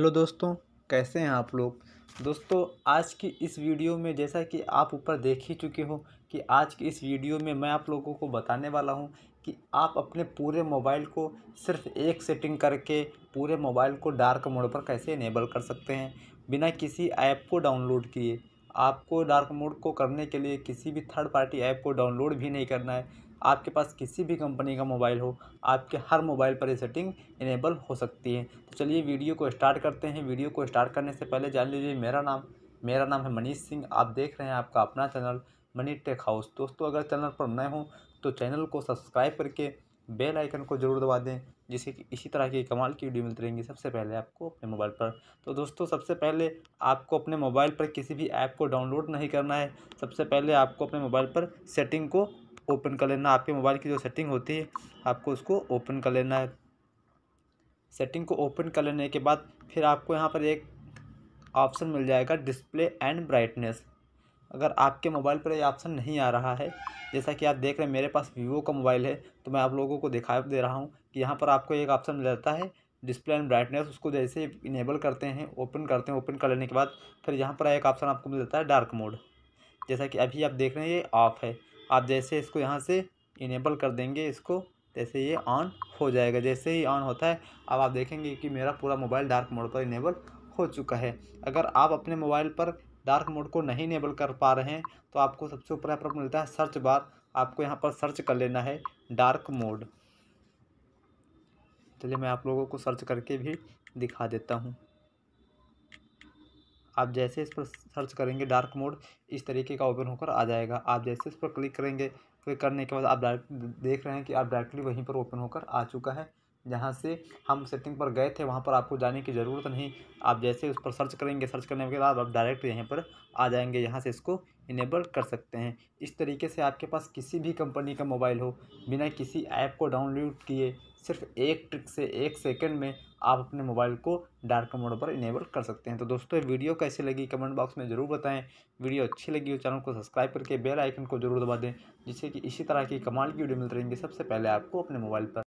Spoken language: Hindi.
हेलो दोस्तों कैसे हैं आप लोग दोस्तों आज की इस वीडियो में जैसा कि आप ऊपर देख ही चुके हो कि आज की इस वीडियो में मैं आप लोगों को बताने वाला हूं कि आप अपने पूरे मोबाइल को सिर्फ एक सेटिंग करके पूरे मोबाइल को डार्क मोड पर कैसे इनेबल कर सकते हैं बिना किसी ऐप को डाउनलोड किए आपको डार्क मोड को करने के लिए किसी भी थर्ड पार्टी ऐप को डाउनलोड भी नहीं करना है आपके पास किसी भी कंपनी का मोबाइल हो आपके हर मोबाइल पर ये सेटिंग इनेबल हो सकती है तो चलिए वीडियो को स्टार्ट करते हैं वीडियो को स्टार्ट करने से पहले जान लीजिए मेरा नाम मेरा नाम है मनीष सिंह आप देख रहे हैं आपका अपना चैनल मनी टेक हाउस दोस्तों अगर चैनल पर नए हों तो चैनल को सब्सक्राइब करके बेल आइकन को ज़रूर दबा दें जिससे कि इसी तरह की कमाल की वीडियो मिलती रहेंगी सबसे पहले आपको अपने मोबाइल पर तो दोस्तों सबसे पहले आपको अपने मोबाइल पर किसी भी ऐप को डाउनलोड नहीं करना है सबसे पहले आपको अपने मोबाइल पर सेटिंग को ओपन कर लेना आपके मोबाइल की जो सेटिंग होती है आपको उसको ओपन कर लेना है सेटिंग को ओपन कर लेने के बाद फिर आपको यहाँ पर एक ऑप्शन मिल जाएगा डिस्प्ले एंड ब्राइटनेस अगर आपके मोबाइल पर ये ऑप्शन नहीं आ रहा है जैसा कि आप देख रहे हैं मेरे पास वीवो का मोबाइल है तो मैं आप लोगों को दिखा दे रहा हूँ कि यहाँ पर आपको एक ऑप्शन मिल जाता है डिस्प्ले एंड ब्राइटनेस उसको जैसे इनेबल करते हैं ओपन करते हैं ओपन कर लेने के बाद फिर यहाँ पर एक ऑप्शन आपको मिल जाता है डार्क मोड जैसा कि अभी आप देख रहे हैं ये ऑफ़ है आप जैसे इसको यहाँ से इनेबल कर देंगे इसको जैसे ये ऑन हो जाएगा जैसे ही ऑन होता है अब आप देखेंगे कि मेरा पूरा मोबाइल डार्क मोड पर इनेबल हो चुका है अगर आप अपने मोबाइल पर डार्क मोड को नहीं इनेबल कर पा रहे हैं तो आपको सबसे ऊपर यहाँ पर मिलता है सर्च बार आपको यहाँ पर सर्च कर लेना है डार्क मोड चलिए मैं आप लोगों को सर्च करके भी दिखा देता हूँ आप जैसे इस पर सर्च करेंगे डार्क मोड इस तरीके का ओपन होकर आ जाएगा आप जैसे इस पर क्लिक करेंगे क्लिक करने के बाद आप डायरेक्ट देख रहे हैं कि आप डायरेक्टली वहीं पर ओपन होकर आ चुका है जहाँ से हम सेटिंग पर गए थे वहाँ पर आपको जाने की ज़रूरत नहीं आप जैसे उस पर सर्च करेंगे सर्च करने के बाद आप डायरेक्ट यहीं पर आ जाएंगे यहाँ से इसको इनेबल कर सकते हैं इस तरीके से आपके पास किसी भी कंपनी का मोबाइल हो बिना किसी ऐप को डाउनलोड किए सिर्फ एक ट्रिक से एक सेकंड में आप अपने मोबाइल को डार्क मोड पर इनेबल कर सकते हैं तो दोस्तों वीडियो कैसी लगी कमेंट बॉक्स में ज़रूर बताएं वीडियो अच्छी लगी हो चैनल को सब्सक्राइब करके बेल आइकन को जरूर दबा दें जिससे कि इसी तरह की कमाल की वीडियो मिलती रहेंगी सबसे पहले आपको अपने मोबाइल पर